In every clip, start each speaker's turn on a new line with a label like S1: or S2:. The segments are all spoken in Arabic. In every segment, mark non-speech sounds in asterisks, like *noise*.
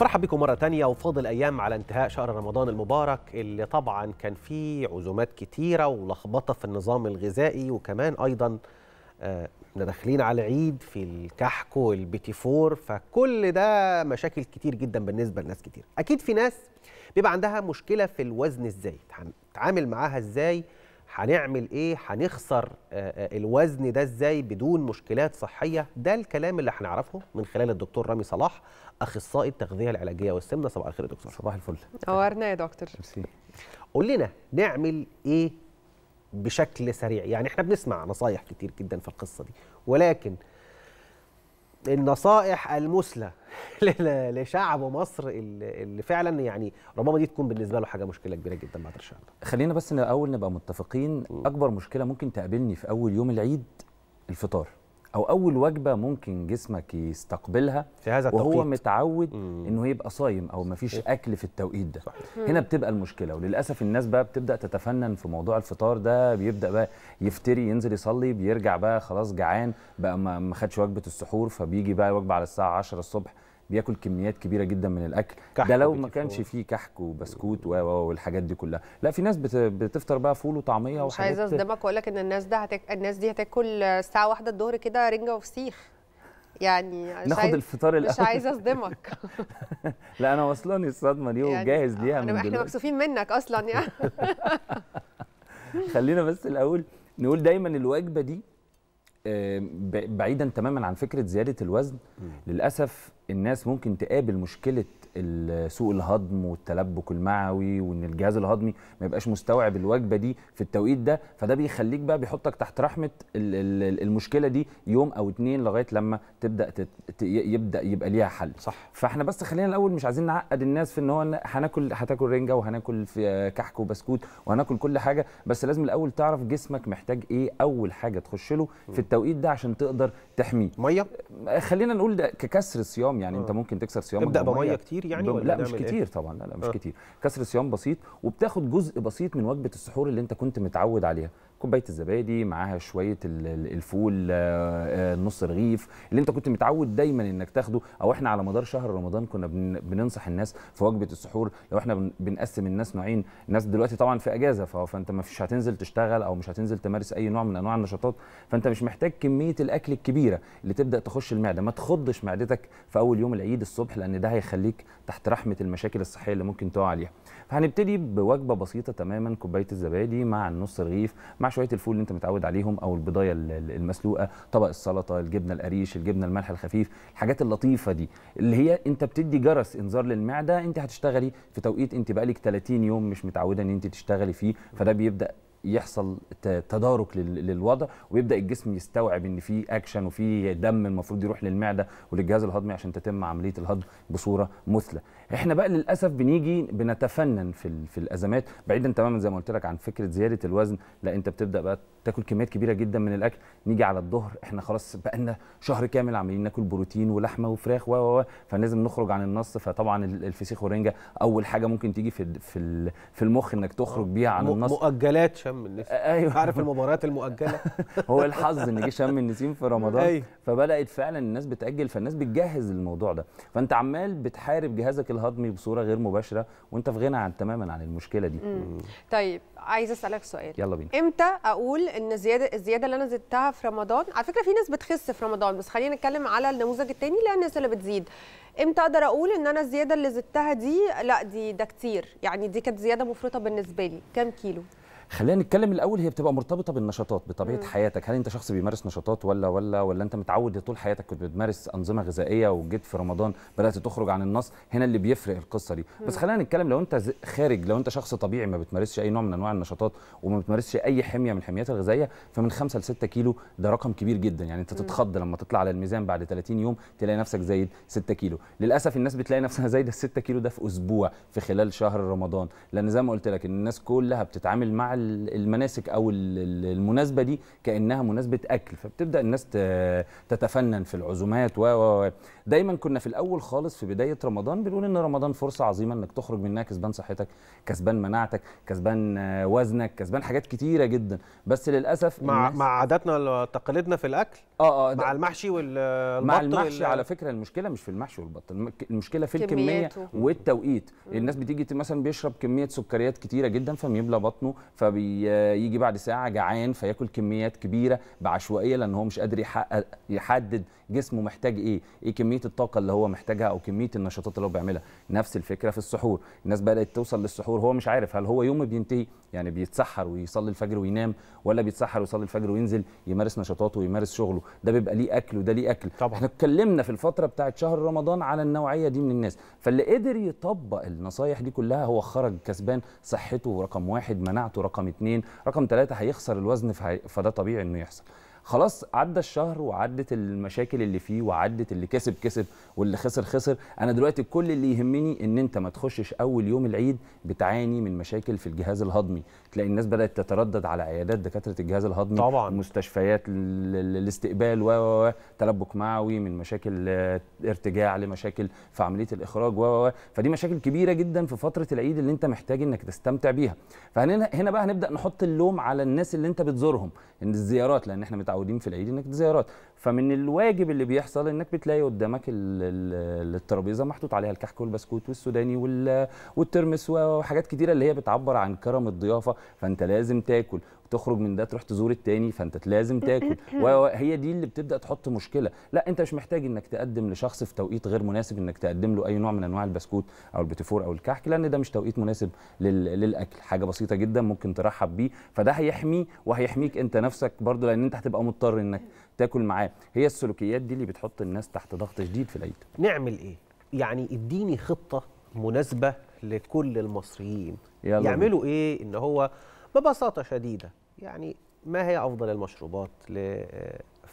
S1: مرحبا بكم مرة تانية وفاضل أيام على انتهاء شهر رمضان المبارك اللي طبعا كان فيه عزومات كتيرة ولخبطة في النظام الغذائي وكمان أيضا آه، احنا داخلين على العيد في الكحك والبيتي فور فكل ده مشاكل كتير جدا بالنسبة لناس كتير أكيد في ناس بيبقى عندها مشكلة في الوزن ازاي هنتعامل معاها ازاي هنعمل ايه هنخسر آه، آه، الوزن ده ازاي بدون مشكلات صحيه ده الكلام اللي هنعرفه من خلال الدكتور رامي صلاح اخصائي التغذيه العلاجيه والسمنه صباح الخير يا دكتور صباح الفل نورنا يا دكتور ميرسي قول لنا نعمل ايه بشكل سريع يعني احنا بنسمع نصايح كتير جدا في القصه دي ولكن النصائح المثلى *laughs* لشعب مصر اللي فعلا يعني ربما دي تكون بالنسبه له حاجه مشكله كبيره جدا بعد ان شاء
S2: الله. خلينا بس الاول نبقى متفقين اكبر مشكله ممكن تقابلني في اول يوم العيد الفطار او اول وجبه ممكن جسمك يستقبلها في هذا التوقيت وهو متعود مم. انه يبقى صايم او مفيش اكل في التوقيت ده صحيح. هنا بتبقى المشكله وللاسف الناس بقى بتبدا تتفنن في موضوع الفطار ده بيبدا بقى يفتري ينزل يصلي بيرجع بقى خلاص جعان بقى ما خدش وجبه السحور فبيجي بقى وجبه على الساعه 10 الصبح بياكل كميات كبيره جدا من الاكل ده لو ما كانش فيه كحك وبسكوت و والحاجات دي كلها لا في ناس بتفطر بقى فول وطعميه وحاجات مش عايزه اصدمك
S3: واقول لك ان الناس ده هتك... الناس دي هتاكل الساعه واحدة الظهر كده رنجه وفسيخ يعني ناخد عايز... الفطار الاول مش عايزه اصدمك
S2: *laughs* لا انا واصلاني الصدمه دي يعني وجاهز ليها من احنا
S3: مكسوفين منك اصلا يعني
S2: *laughs* خلينا بس الاول نقول دايما الوجبه دي بعيدا تماما عن فكره زياده الوزن للاسف الناس ممكن تقابل مشكله سوء الهضم والتلبك المعوي وان الجهاز الهضمي ما يبقاش مستوعب الوجبه دي في التوقيت ده فده بيخليك بقى بيحطك تحت رحمه المشكله دي يوم او اتنين لغايه لما تبدا يبدا يبقى ليها حل صح فاحنا بس خلينا الاول مش عايزين نعقد الناس في ان هو هناكل هتاكل رنجه وهناكل في كحك وبسكوت وهناكل كل حاجه بس لازم الاول تعرف جسمك محتاج ايه اول حاجه تخش له في التوقيت ده عشان تقدر تحميه ميه خلينا نقول ده ككسر صيام يعني م. آه. انت ممكن تكسر صيامك ابدا بميه كتير يعني ولا لا مش إيه؟ كتير إيه؟ طبعا لا, لا مش آه. كتير كسر صيام بسيط وبتاخد جزء بسيط من وجبه السحور اللي انت كنت متعود عليها كوبايه الزبادي معاها شويه الفول آه، آه، نص رغيف اللي انت كنت متعود دايما انك تاخده او احنا على مدار شهر رمضان كنا بننصح الناس في وجبه السحور لو احنا بنقسم الناس نوعين الناس دلوقتي طبعا في اجازه فانت ما فيش هتنزل تشتغل او مش هتنزل تمارس اي نوع من انواع النشاطات فانت مش محتاج كميه الاكل الكبيره اللي تبدا تخش المعده ما تخضش معدتك في اول يوم العيد الصبح لان ده هيخليك تحت رحمه المشاكل الصحيه اللي ممكن تقع عليها فهنبتدي بوجبه بسيطه تماما كوبايه الزبادي مع النص رغيف مع مع شويه الفول اللي انت متعود عليهم او البضايه المسلوقه طبق السلطه الجبنه القريش الجبنه الملح الخفيف الحاجات اللطيفه دي اللي هي انت بتدي جرس انذار للمعده انت هتشتغلي في توقيت انت بقالك 30 يوم مش متعوده ان انت تشتغلي فيه فده بيبدا يحصل تدارك للوضع ويبدا الجسم يستوعب ان في اكشن وفي دم المفروض يروح للمعده وللجهاز الهضمي عشان تتم عمليه الهضم بصوره مثلى احنا بقى للاسف بنيجي بنتفنن في في الازمات بعيدا تماما زي ما قلت لك عن فكره زياده الوزن لا انت بتبدا بقى تاكل كميات كبيره جدا من الاكل نيجي على الظهر احنا خلاص بقى لنا شهر كامل عمالين ناكل بروتين ولحمه وفراخ و فلازم نخرج عن النص فطبعا الفسيخ والرنجه اول حاجه ممكن تيجي في في في المخ انك تخرج آه. بيها عن النص مؤجلات شم النسيم ايوه عارف
S1: المباريات المؤجله *laughs* هو الحظ ان جه
S2: شم النسيم في رمضان أيوه. فبدات فعلا الناس بتاجل فالناس بتجهز للموضوع ده فانت عمال بتحارب جهازك الهضمي بصوره غير مباشره وانت في غنى عن تماما عن المشكله دي
S3: طيب عايز اسالك سؤال يلا بينا امتى اقول ان الزياده الزياده اللي انا زدتها في رمضان على فكره في ناس بتخس في رمضان بس خلينا نتكلم على النموذج الثاني اللي الناس اللي بتزيد امتى اقدر اقول ان انا الزياده اللي زدتها دي لا دي ده كتير يعني دي كانت زياده مفرطه بالنسبه لي كام كيلو
S2: خلينا نتكلم الاول هي بتبقى مرتبطه بالنشاطات بطبيعه مم. حياتك هل انت شخص بيمارس نشاطات ولا ولا ولا انت متعود طول حياتك كنت بتمارس انظمه غذائيه وجيت في رمضان بدات تخرج عن النص هنا اللي بيفرق القصه دي مم. بس خلينا نتكلم لو انت خارج لو انت شخص طبيعي ما بتمارسش اي نوع من انواع النشاطات وما بتمارسش اي حميه من الحميات الغذائيه فمن 5 ل 6 كيلو ده رقم كبير جدا يعني انت تتخض لما تطلع على الميزان بعد 30 يوم تلاقي نفسك زايد 6 كيلو للاسف الناس بتلاقي نفسها *laughs* زايده 6 كيلو ده في اسبوع في خلال شهر رمضان لان زي ما قلت لك الناس كلها بتتعامل مع المناسك او المناسبه دي كانها مناسبه اكل فبتبدا الناس تتفنن في العزومات و دايما كنا في الاول خالص في بدايه رمضان بنقول ان رمضان فرصه عظيمه انك تخرج منها كسبان صحتك كسبان مناعتك كسبان وزنك كسبان حاجات كتيره جدا بس للاسف مع مع
S1: عاداتنا وتقاليدنا في الاكل اه اه مع المحشي والبط مع المحشي على
S2: فكره المشكله مش في المحشي والبط المشكله في الكميه والتوقيت الناس بتيجي مثلا بيشرب كميه سكريات كتيره جدا فبيملى بطنه ف فبيجي بعد ساعه جعان فياكل كميات كبيره بعشوائيه لان هو مش قادر يحدد جسمه محتاج ايه ايه كميه الطاقه اللي هو محتاجها او كميه النشاطات اللي هو بيعملها نفس الفكره في السحور الناس بدات توصل للسحور هو مش عارف هل هو يوم بينتهي يعني بيتسحر ويصلي الفجر وينام ولا بيتسحر ويصلي الفجر وينزل يمارس نشاطاته ويمارس شغله ده بيبقى ليه اكل وده ليه اكل طبعا. احنا اتكلمنا في الفتره بتاعه شهر رمضان على النوعيه دي من الناس فاللي قدر يطبق النصايح دي كلها هو خرج كسبان صحته رقم واحد مناعته رقم رقم اثنين رقم ثلاثة هيخسر الوزن فده طبيعي انه يحصل خلاص عدى الشهر وعدت المشاكل اللي فيه وعدت اللي كسب كسب واللي خسر خسر انا دلوقتي كل اللي يهمني ان انت ما تخشش اول يوم العيد بتعاني من مشاكل في الجهاز الهضمي تلاقي الناس بدات تتردد على عيادات دكاتره الجهاز الهضمي طبعا مستشفيات الاستقبال و تلبك معوي من مشاكل آه، ارتجاع لمشاكل في عمليه الاخراج و فدي مشاكل كبيره جدا في فتره العيد اللي انت محتاج انك تستمتع بيها فهنا هنا بقى هنبدا نحط اللوم على الناس اللي انت بتزورهم ان الزيارات لان احنا متعودين متعودين في العيد انك زيارات فمن الواجب اللي بيحصل انك بتلاقي قدامك الترابيزه محطوط عليها الكحك والبسكوت والسوداني والترمس وحاجات كتيره اللي هي بتعبر عن كرم الضيافه فانت لازم تاكل تخرج من ده تروح تزور التاني فانت لازم تاكل *laughs* وهي دي اللي بتبدا تحط مشكله لا انت مش محتاج انك تقدم لشخص في توقيت غير مناسب انك تقدم له اي نوع من انواع البسكوت او البتفور او الكحك لان ده مش توقيت مناسب لل... للاكل حاجه بسيطه جدا ممكن ترحب بيه فده هيحمي وهيحميك انت نفسك برضو لان انت هتبقى مضطر انك
S1: تاكل معاه هي السلوكيات دي اللي بتحط الناس تحت ضغط شديد في العيد نعمل ايه يعني اديني خطه مناسبه لكل المصريين يلا يعملوا ايه ان هو ببساطه شديده يعني ما هي افضل المشروبات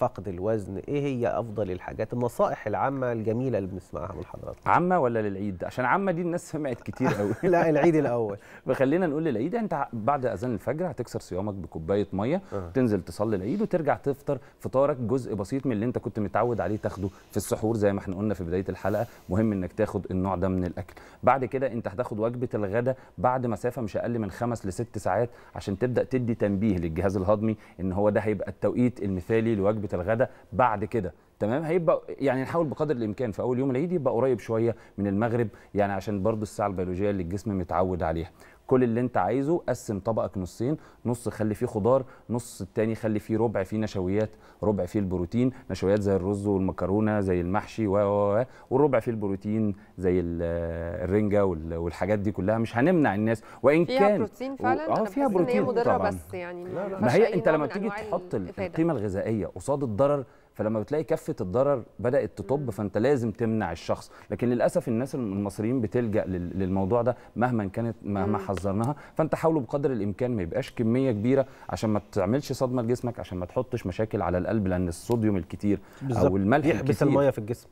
S1: فقد الوزن ايه هي افضل الحاجات النصائح العامه الجميله اللي بنسمعها من حضراتكم عامه ولا للعيد عشان عامه دي الناس سمعت كتير قوي *laughs* لا العيد الاول *laughs* فخلينا نقول للعيد انت
S2: بعد اذان الفجر هتكسر صيامك بكوبايه ميه أه. تنزل تصلي العيد وترجع تفطر فطارك جزء بسيط من اللي انت كنت متعود عليه تاخده في السحور زي ما احنا قلنا في بدايه الحلقه مهم انك تاخد النوع ده من الاكل بعد كده انت هتاخد وجبه الغداء بعد مسافه مش اقل من خمس لست ساعات عشان تبدا تدي تنبيه للجهاز الهضمي ان هو ده هيبقى التوقيت المثالي لوجبه وجبه الغداء بعد كده تمام هيبقى يعني نحاول بقدر الامكان في اول يوم العيد يبقى قريب شويه من المغرب يعني عشان برضو الساعه البيولوجيه اللي الجسم متعود عليها كل اللي انت عايزه قسم طبقك نصين نص خلي فيه خضار نص التاني خلي فيه ربع فيه نشويات ربع فيه البروتين نشويات زي الرز والمكرونه زي المحشي و و والربع فيه البروتين زي آه، الرنجه والحاجات دي كلها مش هنمنع الناس وان فيها كان بروتين فعلا اه فيها بروتين هي مضره طبعا بس يعني ما, ما هي انت لما تيجي تحط القيمه الغذائيه قصاد الضرر فلما بتلاقي كفه الضرر بدات تطب فانت لازم تمنع الشخص لكن للاسف الناس المصريين بتلجا للموضوع ده مهما كانت مهما حذرناها فانت حاولوا بقدر الامكان ما يبقاش كميه كبيره عشان ما تعملش صدمه لجسمك عشان ما تحطش مشاكل على القلب لان الصوديوم الكتير او الملح بيحبس الميه في الجسم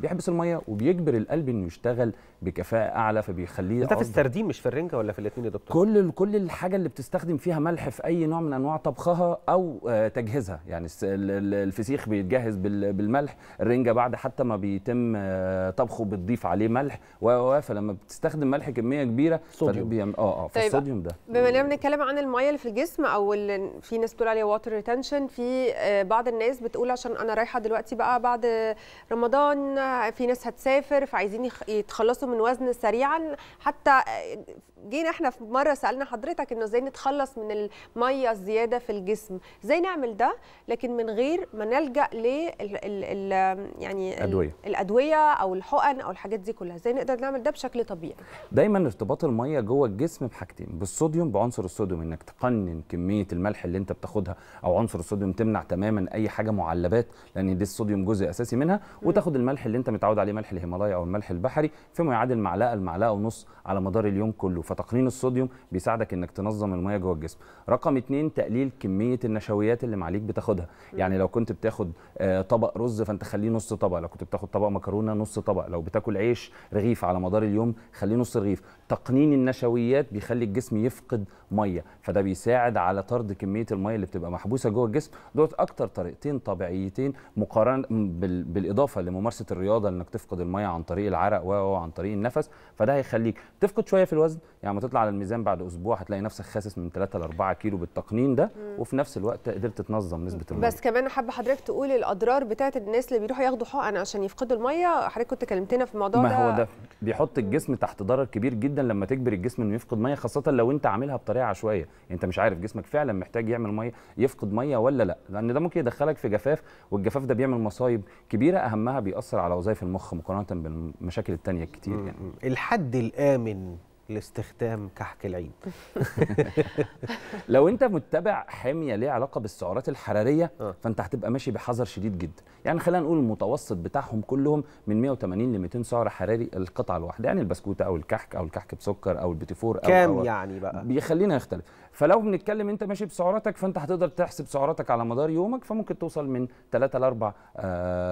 S2: بيحبس الميه وبيجبر القلب انه يشتغل بكفاءه اعلى فبيخليه انت في السردين مش في الرنجه ولا في الاثنين يا دكتور كل كل الحاجه اللي بتستخدم فيها ملح في اي نوع من انواع طبخها او آه، تجهيزها يعني الفسيخ بيتجهز بالملح الرنجه بعد حتى ما بيتم آه، طبخه بتضيف عليه ملح و فلما بتستخدم ملح كميه كبيره صوديوم اه اه طيب، فالصوديوم ده بما
S3: اننا بنتكلم عن الميه اللي في الجسم او في ناس بتقول عليه واتر ريتنشن في آه، بعض الناس بتقول عشان انا رايحه دلوقتي بقى بعد رمضان في ناس هتسافر فعايزين يتخلصوا من وزن سريعا حتى جينا احنا في مره سالنا حضرتك انه ازاي نتخلص من الميه الزياده في الجسم ازاي نعمل ده لكن من غير ما نلجا ل يعني الأدوية. الادويه او الحقن او الحاجات دي كلها ازاي نقدر نعمل ده بشكل طبيعي
S2: دايما ارتباط الميه جوه الجسم بحاجتين بالصوديوم بعنصر الصوديوم انك تقنن كميه الملح اللي انت بتاخدها او عنصر الصوديوم تمنع تماما اي حاجه معلبات لان دي الصوديوم جزء اساسي منها وتاخد الملح اللي انت متعود عليه ملح الهيمالايا او الملح البحري فيما يعادل معلقه المعلقه ونص على مدار اليوم كله فتقنين الصوديوم بيساعدك انك تنظم الميه جوه الجسم رقم اتنين تقليل كميه النشويات اللي معليك بتاخدها يعني لو كنت بتاخد آه، طبق رز فانت خليه نص طبق لو كنت بتاخد طبق مكرونه نص طبق لو بتاكل عيش رغيف على مدار اليوم خليه نص رغيف تقنين النشويات بيخلي الجسم يفقد ميه فده بيساعد على طرد كميه الميه اللي بتبقى محبوسه جوه الجسم دول اكتر طريقتين طبيعيتين مقارنه بالاضافه لممارسه الرياضه انك تفقد الميه عن طريق العرق و عن طريق النفس فده هيخليك تفقد شويه في الوزن يعني ما تطلع على الميزان بعد اسبوع هتلاقي نفسك خاسس من 3 ل 4 كيلو بالتقنين ده مم. وفي نفس الوقت قدرت تنظم نسبه الميه
S3: بس كمان حابه حضرتك تقول الاضرار بتاعه الناس اللي بيروحوا ياخدوا حقن عشان يفقدوا الميه حضرتك كنت كلمتنا في الموضوع ما ده ما هو ده
S2: بيحط الجسم تحت ضرر كبير جدا لما تجبر الجسم انه يفقد ميه خاصه لو انت عاملها بطريقه عشوائيه انت مش عارف جسمك فعلا محتاج يعمل ميه يفقد ميه ولا لا لان ده ممكن يدخلك في جفاف والجفاف ده بيعمل مصايب كبيره اهمها بيأثر على وظائف المخ مقارنه بالمشاكل الثانيه الكتير يعني الحد الامن لاستخدام كحك العين *laughs* لو انت متبع حميه ليها علاقه بالسعرات الحراريه آه. فانت هتبقى ماشي بحذر شديد جدا يعني خلينا نقول المتوسط بتاعهم كلهم من 180 ل 200 سعر حراري القطعه الواحده يعني البسكوته او الكحك او الكحك بسكر او البيتيفور او كام أو يعني بقى بيخلينا يختلف فلو بنتكلم انت ماشي بسعراتك فانت هتقدر تحسب سعراتك على مدار يومك فممكن توصل من 3 ل 4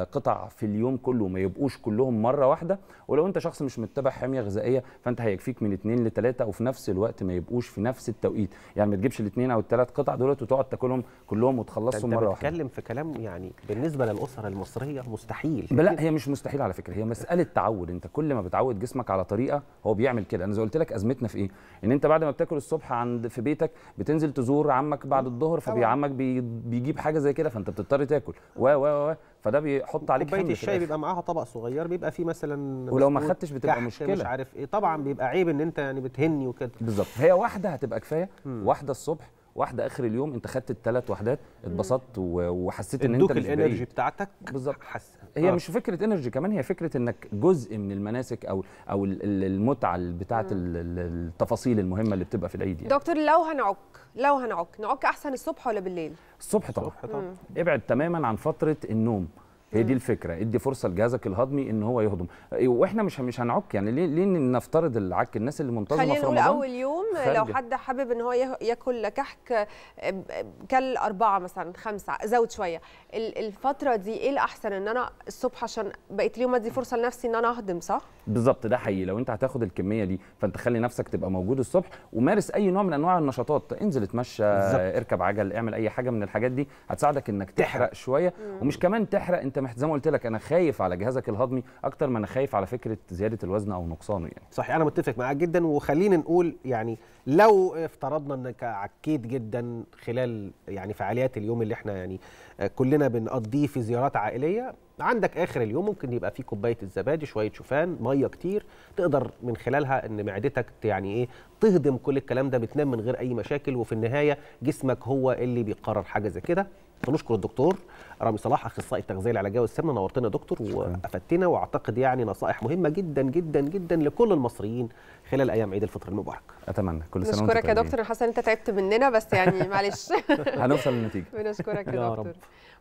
S2: قطع في اليوم كله ما يبقوش كلهم مره واحده ولو انت شخص مش متبع حميه غذائيه فانت هيكفيك من اثنين لثلاثه وفي نفس الوقت ما يبقوش في نفس التوقيت يعني ما تجيبش الاثنين او الثلاث قطع دولت وتقعد تاكلهم كلهم وتخلصهم مره واحده
S1: بتتكلم في كلام يعني بالنسبه للاسره المصريه مستحيل لا
S2: هي مش مستحيل على فكره هي مساله تعود انت كل ما بتعود جسمك على طريقه هو بيعمل كده انا زي قلت لك ازمتنا في ايه ان انت بعد ما بتاكل الصبح عند في بيتك بتنزل تزور عمك بعد الظهر فبيعمك بيجيب حاجه زي كده فانت بتضطر تاكل و و و فده بيحط عليك كوبايه الشاي بيبقى
S1: معاها طبق صغير بيبقى فيه مثلا ولو ما خدتش بتبقى مشكله مش عارف ايه طبعا بيبقى عيب ان انت يعني بتهني وكده بالظبط هي واحده هتبقى كفايه
S2: واحده الصبح واحده اخر اليوم انت خدت الثلاث وحدات اتبسطت وحسيت ان انت مش الانرجي
S1: بتاعتك بالظبط حس... هي آه. مش
S2: فكره انرجي كمان هي فكره انك جزء من المناسك او او المتعه بتاعه التفاصيل المهمه اللي بتبقى في العيد
S3: يعني. دكتور لو هنعك لو هنعك نعك احسن الصبح ولا بالليل
S2: الصبح طبعا الصبح طبعا ابعد تماما عن فتره النوم هي دي الفكره ادي فرصه لجهازك الهضمي ان هو يهضم إيه، واحنا مش مش هنعك يعني ليه ليه نفترض العك الناس اللي منتظمه في رمضان خلينا نقول اول يوم لو حد
S3: حابب ان هو ياكل كحك آه، كل أربعة مثلا خمسة زود شوية الفترة دي ايه الأحسن ان أنا الصبح عشان بقيت اليوم ادي فرصة لنفسي ان أنا أهضم صح؟
S2: بالظبط ده حقيقي لو أنت هتاخد الكمية دي فأنت خلي نفسك تبقى موجود الصبح ومارس أي نوع من أنواع النشاطات انزل اتمشى بالزبط. اركب عجل اعمل أي حاجة من الحاجات دي هتساعدك إنك تحرق شوية مم. ومش كمان تحرق أنت زي ما قلت لك أنا خايف على جهازك الهضمي أكتر ما أنا خايف على فكرة زيادة
S1: الوزن أو نقصانه يعني صحيح أنا متفق معاك جدا وخلينا نقول يعني لو افترضنا انك عكيت جدا خلال يعني فعاليات اليوم اللي احنا يعني كلنا بنقضيه في زيارات عائليه عندك اخر اليوم ممكن يبقى في كوبايه الزبادي شويه شوفان ميه كتير تقدر من خلالها ان معدتك يعني ايه تهضم كل الكلام ده بتنام من غير اي مشاكل وفي النهايه جسمك هو اللي بيقرر حاجه زي كده فنشكر الدكتور رامي صلاح اخصائي التغذيه العلاجيه والسمنه نورتنا يا دكتور وافدتنا واعتقد يعني نصائح مهمه جدا جدا جدا لكل المصريين خلال ايام عيد الفطر المبارك اتمنى كل سنه نشكرك يا دكتور
S3: حسن انت تعبت مننا بس يعني معلش *laughs* هنوصل
S1: للنتيجه *laughs* بنشكرك يا
S3: دكتور